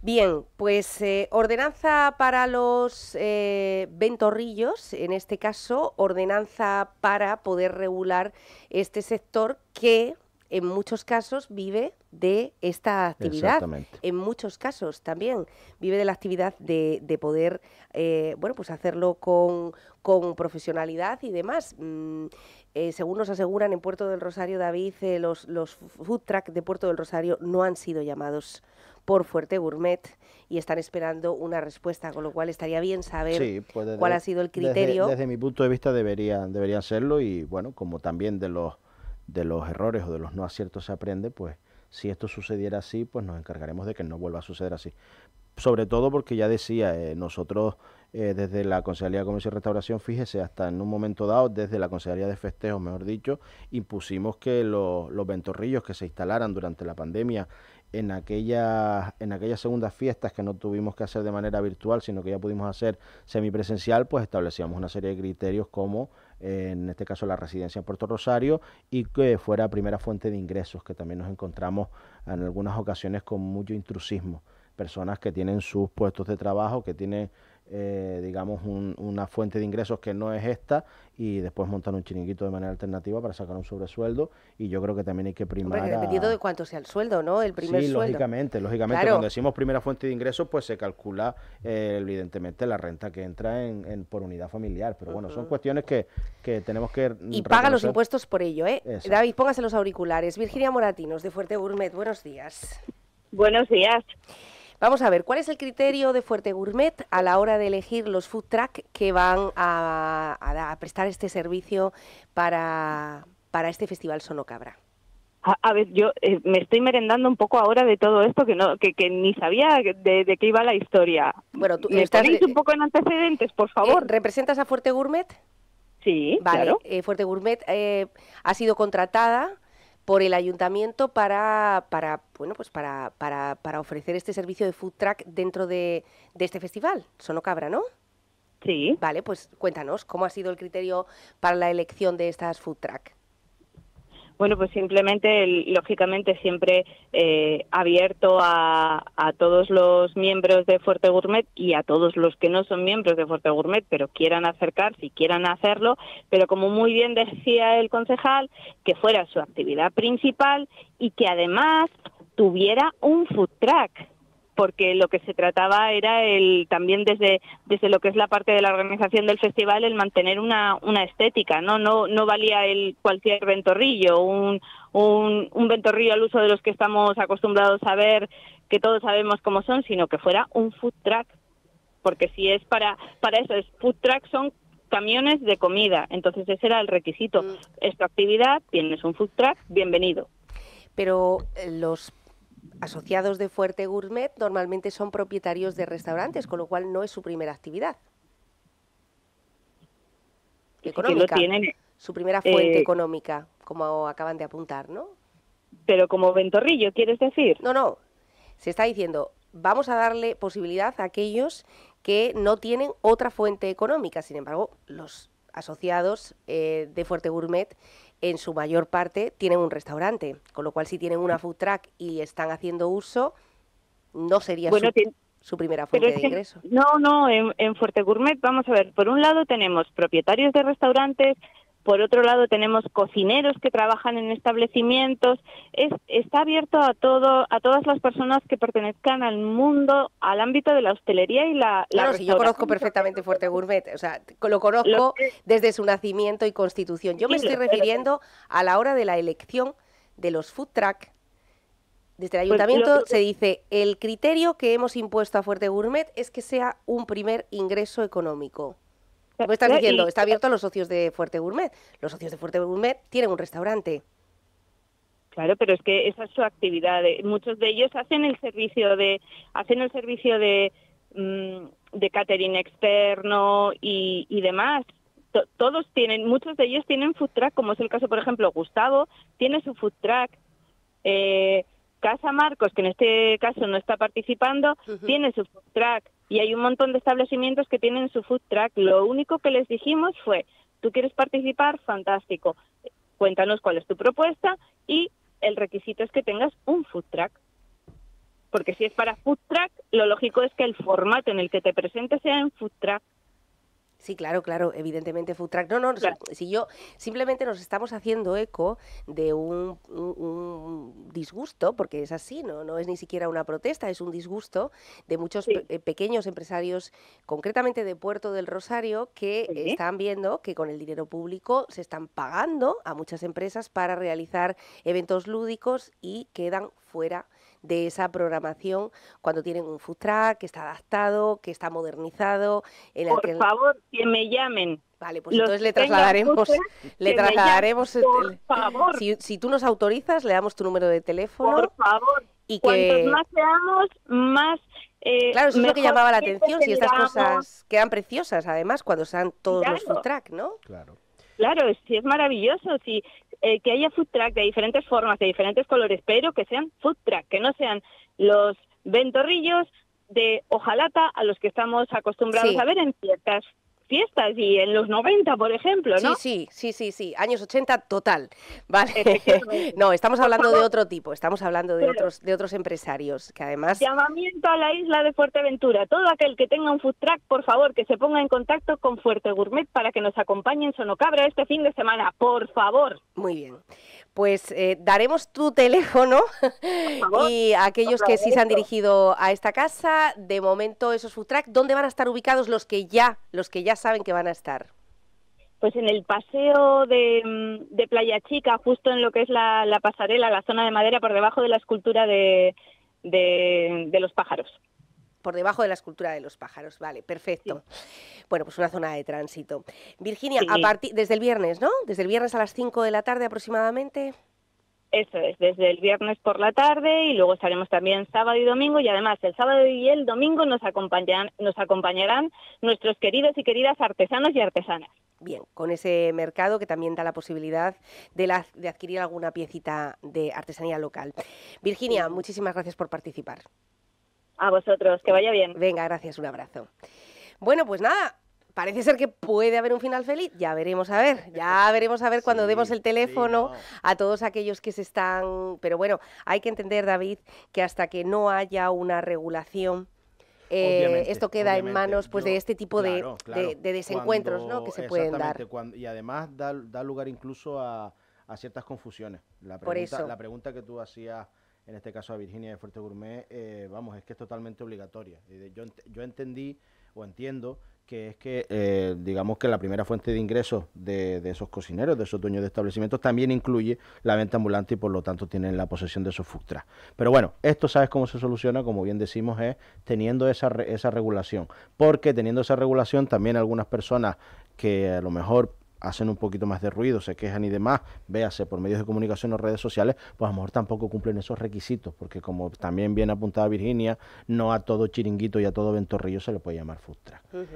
Bien, pues eh, ordenanza para los eh, ventorrillos, en este caso, ordenanza para poder regular este sector que en muchos casos vive de esta actividad. En muchos casos también vive de la actividad de, poder, eh, bueno, pues hacerlo con, profesionalidad y demás. Mm, eh, según nos aseguran en Puerto del Rosario, David, eh, los, los food truck de Puerto del Rosario no han sido llamados por Fuerte Gourmet y están esperando una respuesta, con lo cual estaría bien saber pues cuál ha sido el criterio. Desde, mi punto de vista deberían, deberían serlo y bueno, como también de los, de los errores o de los no aciertos se aprende, pues si esto sucediera así, pues nos encargaremos de que no vuelva a suceder así. Sobre todo porque ya decía, eh, nosotros eh, desde la Consejería de Comercio y Restauración, fíjese, hasta en un momento dado, desde la Consejería de Festejos, mejor dicho, impusimos que los, ventorrillos que se instalaran durante la pandemia en aquellas, en segundas fiestas que no tuvimos que hacer de manera virtual, sino que ya pudimos hacer semipresencial, pues establecíamos una serie de criterios como eh, en este caso la residencia en Puerto Rosario y que fuera primera fuente de ingresos, que también nos encontramos en algunas ocasiones con mucho intrusismo personas que tienen sus puestos de trabajo, que tienen, eh, digamos, una fuente de ingresos que no es esta y después montan un chiringuito de manera alternativa para sacar un sobresueldo y yo creo que también hay que primar... Hombre, dependiendo de cuánto sea el sueldo, ¿no? El primer sí, lógicamente, lógicamente. Cuando decimos primera fuente de ingresos, pues se calcula eh, evidentemente la renta que entra en, por unidad familiar. Pero bueno, son cuestiones que, tenemos que... Y paga los impuestos por ello, ¿eh? David, póngase los auriculares. Virginia Moratinos, de Fuerte Gourmet, buenos días. Buenos días. Vamos a ver, ¿cuál es el criterio de Fuerte Gourmet a la hora de elegir los food truck que van a, prestar este servicio para, este Festival Sonocabra? A, a, ver, yo eh, me estoy merendando un poco ahora de todo esto que no que, ni sabía de, qué iba la historia. Bueno, tú ¿Me estás, un poco en antecedentes, por eh, favor. ¿Representas a Fuerte Gourmet? Sí, vale. Claro. Eh, Fuerte Gourmet ha sido contratada por el ayuntamiento para, para bueno, pues para, para, para, ofrecer este servicio de food truck dentro de, de este festival. cabra ¿no? Sí. Vale, pues cuéntanos, ¿cómo ha sido el criterio para la elección de estas food truck? Bueno, pues simplemente, lógicamente, siempre eh, abierto a, a, todos los miembros de Fuerte Gourmet y a todos los que no son miembros de Fuerte Gourmet, pero quieran acercarse y quieran hacerlo, pero como muy bien decía el concejal, que fuera su actividad principal y que además tuviera un food track porque lo que se trataba era el también desde, desde lo que es la parte de la organización del festival, el mantener una, una estética, ¿no? No, no valía el cualquier ventorrillo, un, un, un ventorrillo al uso de los que estamos acostumbrados a ver, que todos sabemos cómo son, sino que fuera un food truck, porque si es para, para eso, es food truck son camiones de comida, entonces ese era el requisito. Mm. Esta actividad, tienes un food truck, bienvenido. Pero eh, los asociados de Fuerte Gourmet normalmente son propietarios de restaurantes, con lo cual no es su primera actividad. Económica. tienen, su primera fuente eh, económica, como acaban de apuntar, ¿no? Pero como ventorrillo, ¿quieres decir? No, no. Se está diciendo, vamos a darle posibilidad a aquellos que no tienen otra fuente económica. Sin embargo, los asociados eh, de Fuerte Gourmet en su mayor parte tienen un restaurante, con lo cual si tienen una food truck y están haciendo uso, no sería su, primera fuente de ingreso. No, no, en, en Fuerte Gourmet, vamos a ver, por un lado tenemos propietarios de restaurantes, por otro lado, tenemos cocineros que trabajan en establecimientos. Es, está abierto a, todo, a todas las personas que pertenezcan al mundo, al ámbito de la hostelería y la... Claro, la yo conozco perfectamente Fuerte Gourmet. O sea, lo conozco desde su nacimiento y constitución. Yo me estoy refiriendo a la hora de la elección de los food truck. Desde el pues ayuntamiento se dice, el criterio que hemos impuesto a Fuerte Gourmet es que sea un primer ingreso económico. Me están diciendo, está abierto a los socios de Fuerte Gourmet. Los socios de Fuerte Gourmet tienen un restaurante. Claro, pero es que esa es su actividad. Eh, muchos de ellos hacen el servicio de, hacen el servicio de, mm, de catering externo y, demás. Todos tienen, muchos de ellos tienen food track, como es el caso, por ejemplo, Gustavo tiene su food track. Eh, Casa Marcos, que en este caso no está participando, tiene su food track y hay un montón de establecimientos que tienen su food track. Lo único que les dijimos fue, tú quieres participar, fantástico, cuéntanos cuál es tu propuesta y el requisito es que tengas un food track. Porque si es para food track, lo lógico es que el formato en el que te presentes sea en food track. Sí, claro, claro, evidentemente Food No, no, si yo simplemente nos estamos haciendo eco de un, disgusto, porque es así, ¿no? no es ni siquiera una protesta, es un disgusto de muchos pequeños empresarios, concretamente de Puerto del Rosario, que están viendo que con el dinero público se están pagando a muchas empresas para realizar eventos lúdicos y quedan fuera de esa programación cuando tienen un food track que está adaptado, que está modernizado. En Por favor, que me llamen. Vale, pues entonces le trasladaremos, le trasladaremos. Si, si, tú nos autorizas, le damos tu número de teléfono. Por favor. Y que... Cuantos más seamos, más. Eh, claro, eso es lo que llamaba la atención. Si estas cosas quedan preciosas, además, cuando sean todos los food ¿no? Claro. Claro, sí es maravilloso. Si, eh, que haya food truck de diferentes formas, de diferentes colores, pero que sean food truck, que no sean los ventorrillos de hojalata a los que estamos acostumbrados a ver en ciertas fiestas y en los 90, por ejemplo, ¿no? Sí, sí, sí, sí, años 80 total, ¿vale? no, estamos hablando de otro tipo, estamos hablando de, otros, de otros empresarios que además... Llamamiento a la isla de Fuerteventura, todo aquel que tenga un food track, por favor, que se ponga en contacto con Fuerte Gourmet para que nos acompañen en Sonocabra este fin de semana, por favor. Muy bien, pues eh, daremos tu teléfono y aquellos que sí se han dirigido a esta casa, de momento esos food track, ¿dónde van a estar ubicados los que ya, los que ya saben que van a estar? Pues en el paseo de, mm, Playa Chica, justo en lo que es la, pasarela, la zona de madera, por debajo de la escultura de, de, los pájaros por debajo de la escultura de los pájaros. Vale, perfecto. Bueno, pues una zona de tránsito. Virginia, a partir desde el viernes, ¿no? Desde el viernes a las 5 de la tarde aproximadamente. Eso es, desde el viernes por la tarde y luego estaremos también sábado y domingo y además el sábado y el domingo nos acompañarán, nos acompañarán nuestros queridos y queridas artesanos y artesanas. Bien, con ese mercado que también da la posibilidad de, adquirir alguna piecita de artesanía local. Virginia, muchísimas gracias por participar. A vosotros, que vaya bien. Venga, gracias, un abrazo. Bueno, pues nada, parece ser que puede haber un final feliz. Ya veremos a ver, ya veremos a ver cuando demos el teléfono a todos aquellos que se están. Pero bueno, hay que entender, David, que hasta que no haya una regulación. Eh, esto queda en manos pues de este tipo de, desencuentros que se pueden dar. y además da, lugar incluso a, ciertas confusiones. La pregunta, La pregunta que tú hacías en este caso a Virginia de Fuerte Gourmet, eh, vamos, es que es totalmente obligatoria. Yo, yo entendí o entiendo que es que, eh, digamos que la primera fuente de ingresos de, de, esos cocineros, de esos dueños de establecimientos, también incluye la venta ambulante y por lo tanto tienen la posesión de esos fuctras. Pero bueno, esto sabes cómo se soluciona, como bien decimos, es teniendo esa, esa regulación. Porque teniendo esa regulación, también algunas personas que a lo mejor hacen un poquito más de ruido, se quejan y demás, véase por medios de comunicación o redes sociales, pues a lo mejor tampoco cumplen esos requisitos, porque como también bien apuntada Virginia, no a todo chiringuito y a todo ventorrillo se le puede llamar food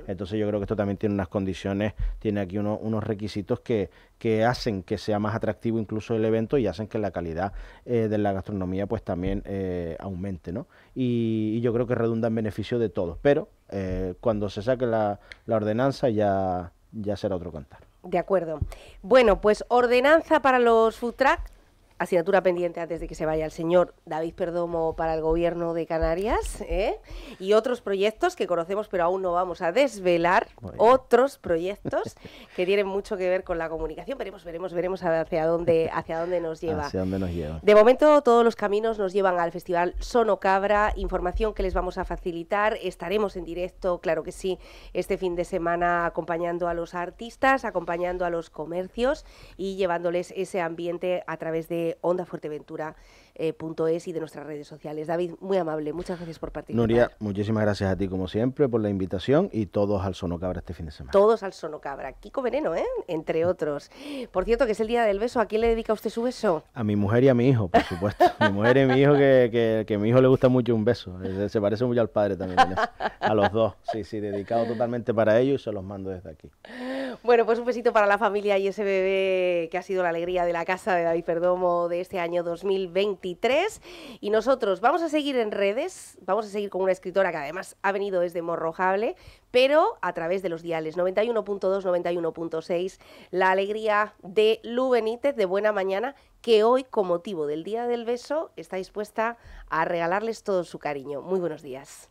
Entonces yo creo que esto también tiene unas condiciones, tiene aquí unos requisitos que, que, hacen que sea más atractivo incluso el evento y hacen que la calidad eh, de la gastronomía pues también eh, aumente, ¿no? Y, yo creo que redunda en beneficio de todos, pero eh, cuando se saque la, ordenanza ya, ya será otro cantar. De acuerdo. Bueno, pues ordenanza para los food asignatura pendiente antes de que se vaya el señor David Perdomo para el gobierno de Canarias ¿eh? y otros proyectos que conocemos pero aún no vamos a desvelar, otros proyectos que tienen mucho que ver con la comunicación. Veremos, veremos, veremos hacia dónde, hacia dónde nos lleva. Hacia dónde nos lleva. De momento todos los caminos nos llevan al Festival Sono Cabra, información que les vamos a facilitar. Estaremos en directo, claro que sí, este fin de semana acompañando a los artistas, acompañando a los comercios y llevándoles ese ambiente a través de Onda Fuerteventura eh, es y de nuestras redes sociales. David, muy amable, muchas gracias por participar. Nuria, muchísimas gracias a ti como siempre por la invitación y todos al Sonocabra este fin de semana. Todos al Sonocabra, Kiko Veneno, ¿eh? entre otros. Por cierto, que es el día del beso, ¿a quién le dedica usted su beso? A mi mujer y a mi hijo, por supuesto. mi mujer y mi hijo, que, a mi hijo le gusta mucho un beso, eh, se parece mucho al padre también. A los dos, sí, sí, dedicado totalmente para ellos y se los mando desde aquí. Bueno, pues un besito para la familia y ese bebé que ha sido la alegría de la casa de David Perdomo de este año 2020. Y nosotros vamos a seguir en redes, vamos a seguir con una escritora que además ha venido desde Morrojable, pero a través de los diales 91.2, 91.6, la alegría de Lu Benítez de Buena Mañana, que hoy, con motivo del Día del Beso, está dispuesta a regalarles todo su cariño. Muy buenos días.